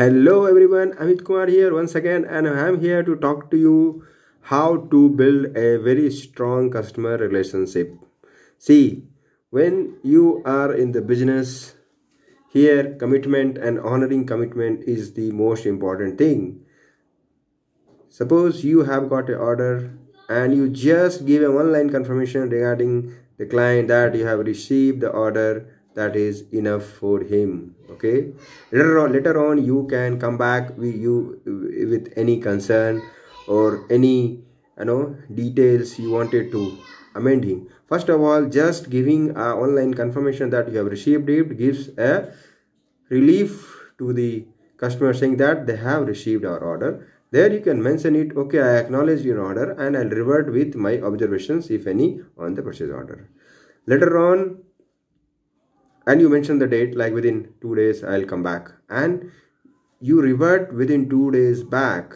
hello everyone amit kumar here once again and i'm here to talk to you how to build a very strong customer relationship see when you are in the business here commitment and honoring commitment is the most important thing suppose you have got an order and you just give a one line confirmation regarding the client that you have received the order that is enough for him okay later on, later on you can come back with you with any concern or any you know details you wanted to amend him first of all just giving a online confirmation that you have received it gives a relief to the customer saying that they have received our order there you can mention it okay i acknowledge your order and i'll revert with my observations if any on the purchase order later on and you mention the date like within two days I'll come back and you revert within two days back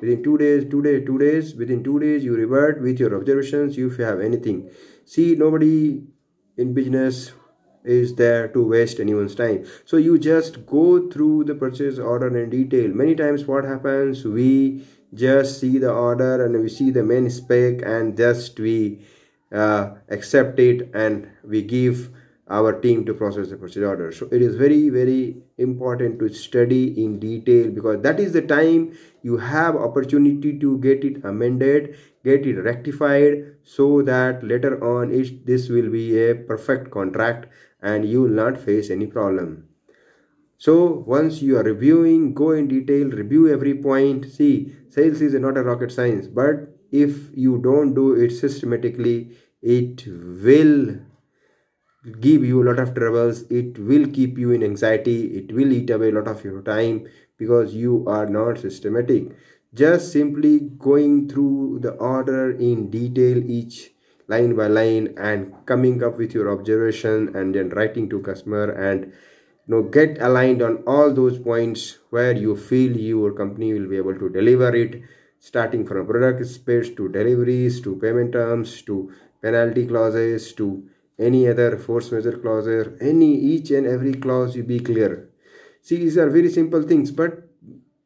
within two days two days two days within two days you revert with your observations if you have anything see nobody in business is there to waste anyone's time so you just go through the purchase order in detail many times what happens we just see the order and we see the main spec and just we uh, accept it and we give our team to process the purchase order so it is very very important to study in detail because that is the time you have opportunity to get it amended get it rectified so that later on it, this will be a perfect contract and you will not face any problem so once you are reviewing go in detail review every point see sales is not a rocket science but if you don't do it systematically it will give you a lot of troubles it will keep you in anxiety it will eat away a lot of your time because you are not systematic just simply going through the order in detail each line by line and coming up with your observation and then writing to customer and you know get aligned on all those points where you feel your company will be able to deliver it starting from product space to deliveries to payment terms to penalty clauses to any other force measure clause or any each and every clause you be clear see these are very simple things but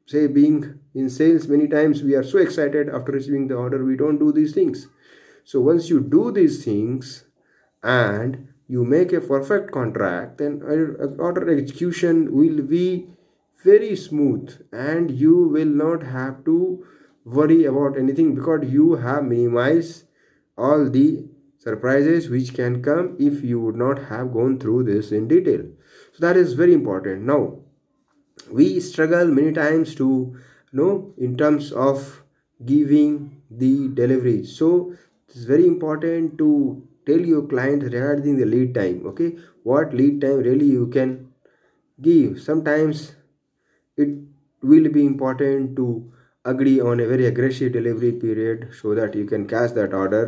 say being in sales many times we are so excited after receiving the order we don't do these things so once you do these things and you make a perfect contract then order execution will be very smooth and you will not have to worry about anything because you have minimized all the surprises which can come if you would not have gone through this in detail so that is very important now we struggle many times to you know in terms of giving the delivery so it's very important to tell your client regarding the lead time okay what lead time really you can give sometimes it will be important to agree on a very aggressive delivery period so that you can cash that order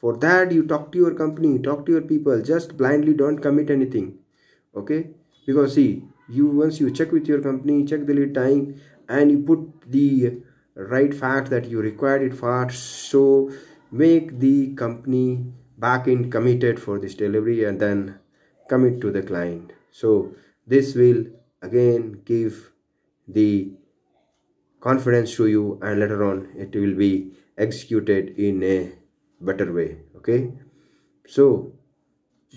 for that you talk to your company talk to your people just blindly don't commit anything okay because see you once you check with your company check the lead time and you put the right fact that you required it fast so make the company back in committed for this delivery and then commit to the client so this will again give the confidence to you and later on it will be executed in a better way okay so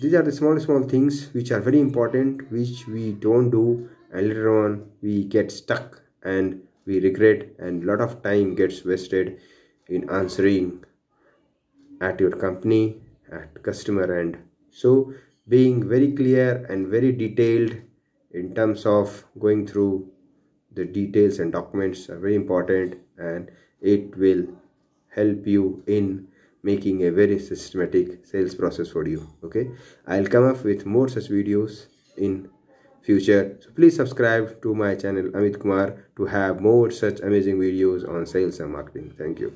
these are the small small things which are very important which we don't do and later on we get stuck and we regret and lot of time gets wasted in answering at your company at customer end so being very clear and very detailed in terms of going through the details and documents are very important and it will help you in making a very systematic sales process for you okay i'll come up with more such videos in future so please subscribe to my channel amit kumar to have more such amazing videos on sales and marketing thank you